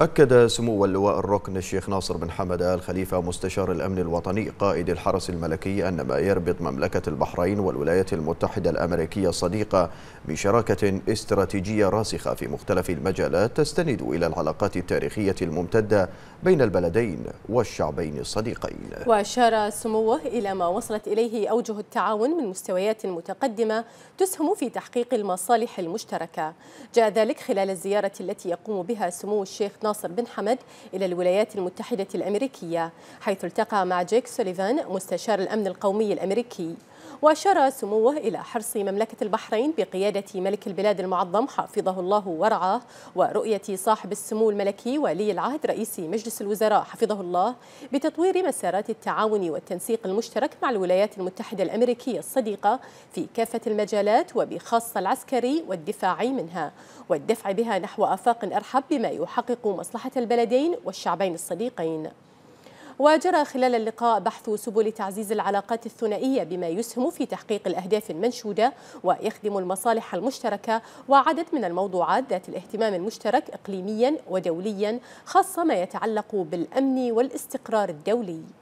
أكد سمو اللواء الركن الشيخ ناصر بن حمد آل خليفة مستشار الأمن الوطني قائد الحرس الملكي أن ما يربط مملكة البحرين والولايات المتحدة الأمريكية الصديقة بشراكة استراتيجية راسخة في مختلف المجالات تستند إلى العلاقات التاريخية الممتدة بين البلدين والشعبين الصديقين وأشار سموه إلى ما وصلت إليه أوجه التعاون من مستويات متقدمة تسهم في تحقيق المصالح المشتركة جاء ذلك خلال الزيارة التي يقوم بها سمو الشيخ ناصر ناصر بن حمد إلى الولايات المتحدة الأمريكية حيث التقى مع جيك سوليفان مستشار الأمن القومي الأمريكي وأشار سموه إلى حرص مملكة البحرين بقيادة ملك البلاد المعظم حفظه الله ورعاه ورؤية صاحب السمو الملكي ولي العهد رئيس مجلس الوزراء حفظه الله بتطوير مسارات التعاون والتنسيق المشترك مع الولايات المتحدة الأمريكية الصديقة في كافة المجالات وبخاصة العسكري والدفاعي منها والدفع بها نحو آفاق أرحب بما يحقق مصلحة البلدين والشعبين الصديقين وجرى خلال اللقاء بحث سبل تعزيز العلاقات الثنائية بما يسهم في تحقيق الأهداف المنشودة ويخدم المصالح المشتركة وعدد من الموضوعات ذات الاهتمام المشترك إقليميا ودوليا خاصة ما يتعلق بالأمن والاستقرار الدولي